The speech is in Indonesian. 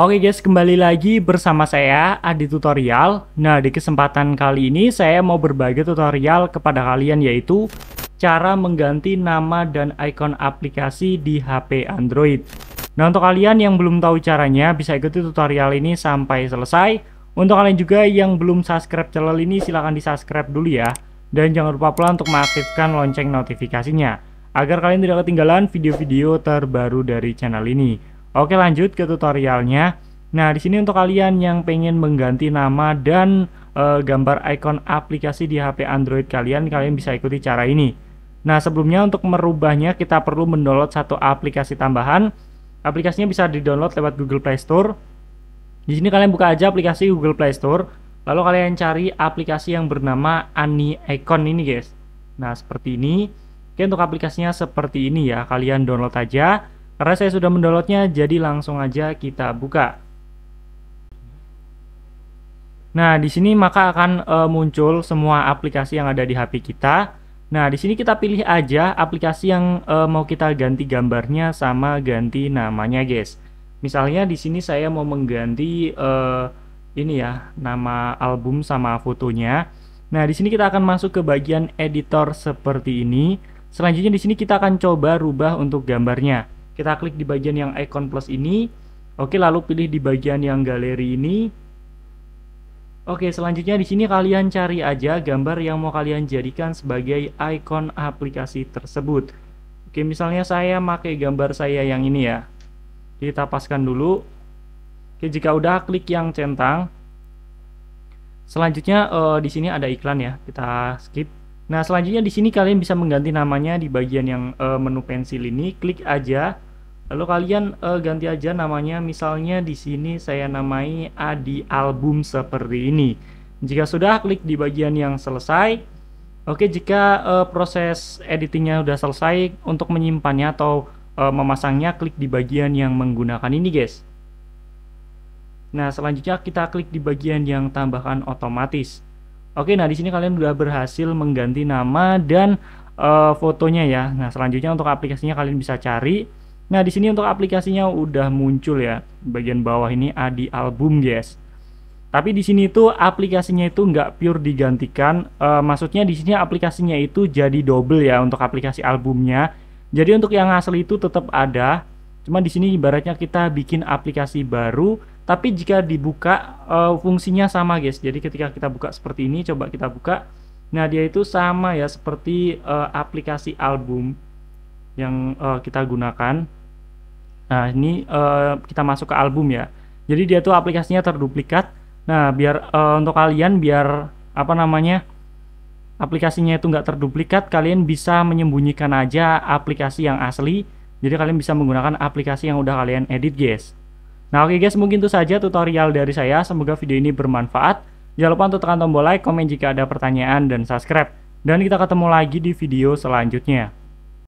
Oke guys, kembali lagi bersama saya Adi Tutorial. Nah, di kesempatan kali ini saya mau berbagi tutorial kepada kalian yaitu cara mengganti nama dan ikon aplikasi di HP Android. Nah, untuk kalian yang belum tahu caranya bisa ikuti tutorial ini sampai selesai. Untuk kalian juga yang belum subscribe channel ini silahkan di-subscribe dulu ya. Dan jangan lupa pula untuk mengaktifkan lonceng notifikasinya agar kalian tidak ketinggalan video-video terbaru dari channel ini. Oke lanjut ke tutorialnya. Nah di sini untuk kalian yang pengen mengganti nama dan e, gambar ikon aplikasi di HP Android kalian, kalian bisa ikuti cara ini. Nah sebelumnya untuk merubahnya kita perlu mendownload satu aplikasi tambahan. Aplikasinya bisa didownload lewat Google Play Store. Di sini kalian buka aja aplikasi Google Play Store, lalu kalian cari aplikasi yang bernama Ani Icon ini guys. Nah seperti ini. Oke untuk aplikasinya seperti ini ya, kalian download aja. Karena saya sudah mendownloadnya, jadi langsung aja kita buka. Nah, di sini maka akan e, muncul semua aplikasi yang ada di HP kita. Nah, di sini kita pilih aja aplikasi yang e, mau kita ganti gambarnya sama ganti namanya, guys. Misalnya di sini saya mau mengganti e, ini ya, nama album sama fotonya. Nah, di sini kita akan masuk ke bagian editor seperti ini. Selanjutnya di sini kita akan coba rubah untuk gambarnya. Kita klik di bagian yang icon plus ini. Oke, lalu pilih di bagian yang galeri ini. Oke, selanjutnya di sini kalian cari aja gambar yang mau kalian jadikan sebagai icon aplikasi tersebut. Oke, misalnya saya pakai gambar saya yang ini ya. Kita paskan dulu. Oke, jika udah klik yang centang. Selanjutnya eh, di sini ada iklan ya. Kita skip. Nah, selanjutnya di sini kalian bisa mengganti namanya di bagian yang uh, menu pensil ini, klik aja. Lalu kalian uh, ganti aja namanya, misalnya di sini saya namai Adi Album seperti ini. Jika sudah, klik di bagian yang selesai. Oke, jika uh, proses editingnya sudah selesai, untuk menyimpannya atau uh, memasangnya, klik di bagian yang menggunakan ini, guys. Nah, selanjutnya kita klik di bagian yang tambahkan otomatis. Oke, nah di sini kalian sudah berhasil mengganti nama dan uh, fotonya ya. Nah, selanjutnya untuk aplikasinya kalian bisa cari. Nah, di sini untuk aplikasinya udah muncul ya. Bagian bawah ini Adi Album, guys. Tapi di sini itu aplikasinya itu nggak pure digantikan. Uh, maksudnya di sini aplikasinya itu jadi double ya untuk aplikasi albumnya. Jadi untuk yang asli itu tetap ada. Cuma di sini ibaratnya kita bikin aplikasi baru tapi jika dibuka uh, fungsinya sama guys jadi ketika kita buka seperti ini coba kita buka nah dia itu sama ya seperti uh, aplikasi album yang uh, kita gunakan nah ini uh, kita masuk ke album ya jadi dia tuh aplikasinya terduplikat nah biar uh, untuk kalian biar apa namanya aplikasinya itu nggak terduplikat kalian bisa menyembunyikan aja aplikasi yang asli jadi kalian bisa menggunakan aplikasi yang udah kalian edit guys Nah oke okay guys mungkin itu saja tutorial dari saya, semoga video ini bermanfaat. Jangan lupa untuk tekan tombol like, komen jika ada pertanyaan, dan subscribe. Dan kita ketemu lagi di video selanjutnya.